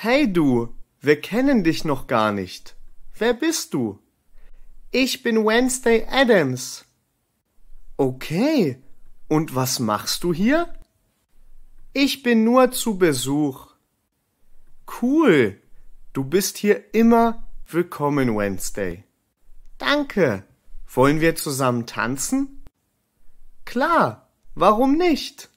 Hey du, wir kennen dich noch gar nicht. Wer bist du? Ich bin Wednesday Adams. Okay, und was machst du hier? Ich bin nur zu Besuch. Cool, du bist hier immer willkommen, Wednesday. Danke. Wollen wir zusammen tanzen? Klar, warum nicht?